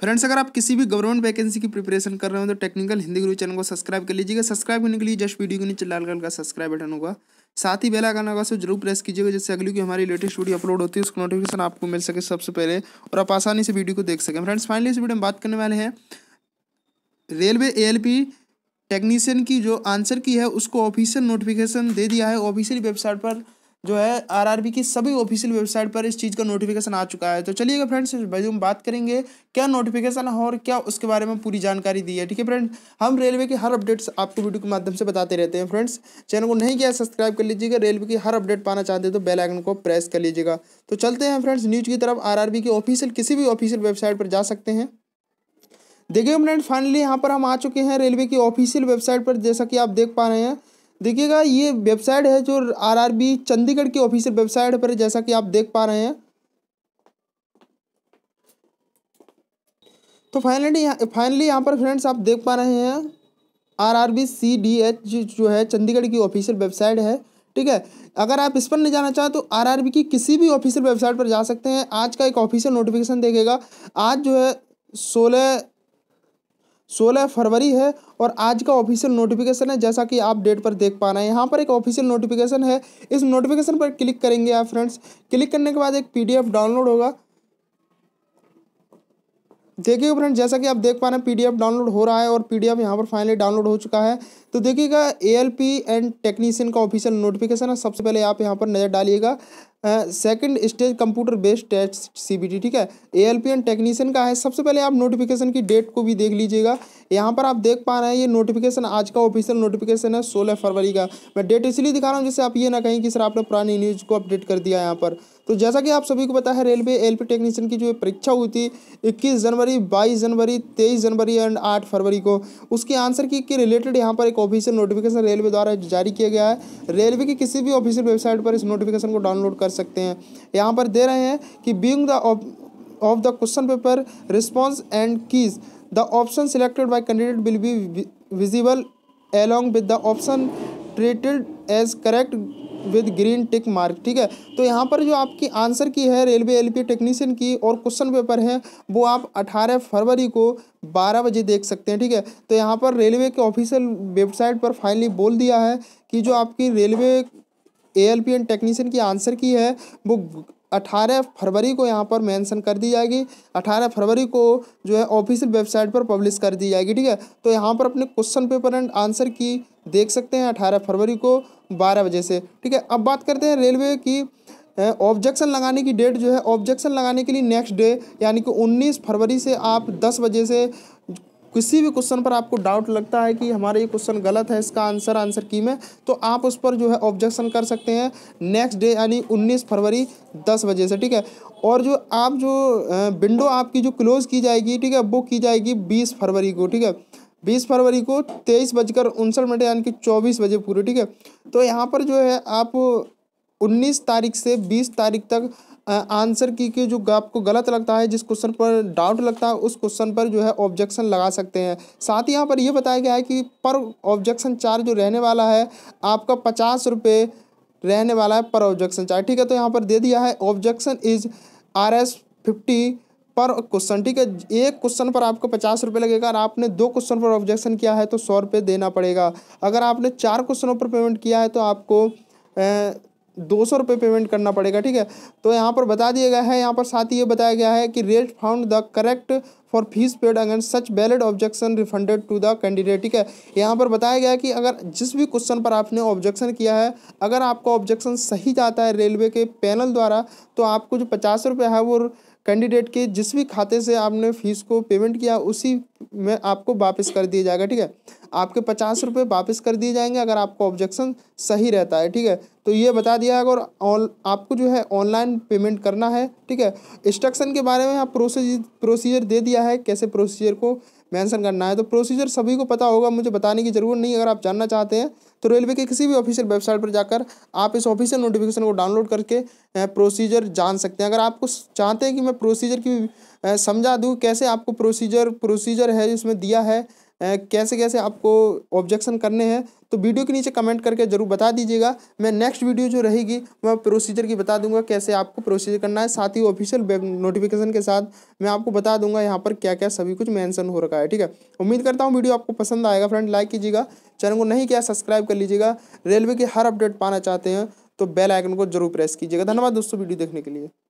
friends अगर आप किसी भी गवर्नमेंट वैकेंसी की प्रिपरेशन कर रहे हो तो टेक्निकल हिंदी गुरु चैनल को सब्सक्राइब कर लीजिएगा सब्सक्राइब करने के लिए जस्ट वीडियो के नीचे लाल कलर का सब्सक्राइब बटन होगा साथ ही बेल आइकन होगा उसे जरूर प्रेस कीजिएगा जिससे अगली की हमारी लेटेस्ट वीडियो अपलोड होती है उसका नोटिफिकेशन आपको मिल सके सबसे पहले और आप आसानी से वीडियो को देख सकें फ्रेंड्स फाइनली इस वीडियो में बात करने वाले हैं रेलवे ए टेक्नीशियन की जो आंसर की है उसको ऑफिशियल नोटिफिकेशन दे दिया है ऑफिशियल वेबसाइट पर जो है आरआरबी की सभी ऑफिशियल वेबसाइट पर इस चीज़ का नोटिफिकेशन आ चुका है तो चलिएगा फ्रेंड्स भाई हम बात करेंगे क्या नोटिफिकेशन और क्या उसके बारे में पूरी जानकारी दी है ठीक है फ्रेंड हम रेलवे के हर अपडेट्स आपको वीडियो के माध्यम से बताते रहते हैं फ्रेंड्स चैनल को नहीं किया सब्सक्राइब कर लीजिएगा रेलवे की हर अपडेट पाना चाहते हैं तो बेल आइकन को प्रेस कर लीजिएगा तो चलते हैं फ्रेंड्स न्यूज़ की तरफ आर की ऑफिशियल किसी भी ऑफिशियल वेबसाइट पर जा सकते हैं देखिए फ्रेंड फाइनली यहाँ पर हम आ चुके हैं रेलवे की ऑफिशियल वेबसाइट पर जैसा कि आप देख पा रहे हैं देखिएगा ये वेबसाइट है जो आरआरबी चंडीगढ़ की ऑफिशियल वेबसाइट पर जैसा कि आप देख पा रहे हैं तो फाइनली यहाँ फाइनली यहाँ पर फ्रेंड्स आप देख पा रहे हैं R R B C D H जो है चंडीगढ़ की ऑफिशियल वेबसाइट है ठीक है अगर आप इस पर नहीं जाना चाहें तो आरआरबी की किसी भी ऑफिशियल वेबसाइट पर जा सकते हैं आज का एक ऑफिशियल नोटिफिकेशन देखेगा आज जो है सोलह सोलह फरवरी है और आज का ऑफिशियल नोटिफिकेशन है जैसा कि आप डेट पर देख पा रहे हैं यहाँ पर एक ऑफिशियल नोटिफिकेशन है इस नोटिफिकेशन पर क्लिक करेंगे आप फ्रेंड्स क्लिक करने के बाद एक पीडीएफ डाउनलोड होगा देखिए फ्रेंड जैसा कि आप देख पा रहे हैं पीडीएफ डाउनलोड हो रहा है और पीडीएफ यहाँ पर फाइनली डाउनलोड हो चुका है तो देखिएगा एएलपी एंड टेक्नीशियन का ऑफिशियल नोटिफिकेशन है सबसे पहले आप यहाँ पर नज़र डालिएगा second stage computer based test CBT ठीक है पी एंड टेक्नीशियन का है सबसे पहले आप नोटिफिकेशन की डेट को भी देख लीजिएगा यहाँ पर आप देख पा रहे हैं ये नोटिफिकेशन आज का ऑफिशियल नोटिफिकेशन है सोलह फरवरी का मैं डेट इसलिए दिखा रहा हूँ जैसे आप ये ना कहें कि सर आपने पुरानी न्यूज़ को अपडेट कर दिया यहाँ पर तो जैसा कि आप सभी को पता है रेलवे एल टेक्नीशियन की जो परीक्षा हुई थी इक्कीस जनवरी बाईस जनवरी तेईस जनवरी एंड आठ फरवरी को उसके आंसर की रिलेटेड यहाँ पर एक ऑफिशियल नोटिफिकेशन रेलवे द्वारा जारी किया गया है रेलवे की किसी भी ऑफिशियल वेबसाइट पर इस नोटिफिकेशन को डाउनलोड कर सकते हैं यहाँ पर दे रहे हैं कि being the of the question paper response and keys the option selected by candidate will be visible along with the option treated as correct with green tick mark ठीक है तो यहाँ पर जो आपकी आंसर की है रेलवे एल पी टेक्नीशियन की और क्वेश्चन पेपर है वो आप अठारह फरवरी को बारह बजे देख सकते हैं ठीक है तो यहाँ पर रेलवे के ऑफिशियल वेबसाइट पर फाइनली बोल दिया है कि जो आपकी railway A L P and technician की आंसर की है वो 18 फरवरी को यहाँ पर मेंशन कर दी जाएगी 18 फरवरी को जो है ऑफिशियल वेबसाइट पर पब्लिश कर दी जाएगी ठीक है तो यहाँ पर अपने क्वेश्चन पेपर एंड आंसर की देख सकते हैं 18 फरवरी को 12 बजे से ठीक है अब बात करते हैं रेलवे की ऑब्जेक्शन लगाने की डेट जो है ऑब्जेक्शन लगाने के लिए नेक्स्ट डे यानी कि 19 फरवरी से आप 10 बजे से किसी भी क्वेश्चन पर आपको डाउट लगता है कि हमारा ये क्वेश्चन गलत है इसका आंसर आंसर की में तो आप उस पर जो है ऑब्जेक्शन कर सकते हैं नेक्स्ट डे यानी 19 फरवरी 10 बजे से ठीक है और जो आप जो विंडो आपकी जो क्लोज़ की जाएगी ठीक है बुक की जाएगी बीस फरवरी को ठीक है बीस फरवरी को तेईस बजकर उनसठ मिनट यानी कि चौबीस बजे पूरे ठीक है तो यहाँ पर जो है आप उन्नीस तारीख से बीस तारीख तक आंसर की कि जो आपको गलत लगता है जिस क्वेश्चन पर डाउट लगता है उस क्वेश्चन पर जो है ऑब्जेक्शन लगा सकते हैं साथ ही यहाँ पर यह बताया गया है कि पर ऑब्जेक्शन चार्ज जो रहने वाला है आपका पचास रुपये रहने वाला है पर ऑब्जेक्शन चार्ज ठीक है तो यहाँ पर दे दिया है objection is R S fifty पर क्वेश्चन ठीक है एक क्वेश्चन पर आपको पचास रुपये लगेगा और आपने दो क्वेश्चन पर ऑब्जेक्शन किया है तो सौ रुपये देना पड़ेगा अगर आपने चार क्वेश्चनों पर पेमेंट किया है तो आपको दो सौ रुपये पेमेंट करना पड़ेगा ठीक है तो यहाँ पर बता दिया गया है यहाँ पर साथ ही ये बताया गया है कि rate found the correct for fees paid against such valid objection refunded to the candidate ठीक है यहाँ पर बताया गया कि अगर जिस भी क्वेश्चन पर आपने ऑब्जेक्शन किया है अगर आपका ऑब्जेक्शन सही जाता है रेलवे के पैनल द्वारा तो आपको जो पचास रुपये है वो कैंडिडेट के जिस भी खाते से आपने फीस को पेमेंट किया उसी में आपको वापस कर दिया जाएगा ठीक है आपके पचास रुपये वापस कर दिए जाएंगे अगर आपको ऑब्जेक्शन सही रहता है ठीक है तो ये बता दिया अगर ऑन आपको जो है ऑनलाइन पेमेंट करना है ठीक है इंस्ट्रक्शन के बारे में आप प्रोसीजर प्रोसीजर दे दिया है कैसे प्रोसीजर को मेंशन करना है तो प्रोसीजर सभी को पता होगा मुझे बताने की ज़रूरत नहीं अगर आप जानना चाहते हैं तो रेलवे के किसी भी ऑफिशियल वेबसाइट पर जाकर आप इस ऑफिशियल नोटिफिकेशन को डाउनलोड करके प्रोसीजर जान सकते हैं अगर आपको चाहते हैं कि मैं प्रोसीजर की समझा दूँ कैसे आपको प्रोसीजर प्रोसीजर है जिसमें दिया है कैसे कैसे आपको ऑब्जेक्शन करने हैं तो वीडियो के नीचे कमेंट करके ज़रूर बता दीजिएगा मैं नेक्स्ट वीडियो जो रहेगी मैं प्रोसीजर की बता दूंगा कैसे आपको प्रोसीजर करना है साथ ही ऑफिशियल नोटिफिकेशन के साथ मैं आपको बता दूंगा यहाँ पर क्या क्या सभी कुछ मैंसन हो रखा है ठीक है उम्मीद करता हूँ वीडियो आपको पसंद आएगा फ्रेंड लाइक कीजिएगा चैनल को नहीं किया सब्सक्राइब कर लीजिएगा रेलवे के हर अपडेट पाना चाहते हैं तो बेल आइकन को जरूर प्रेस कीजिएगा धन्यवाद दोस्तों वीडियो देखने के लिए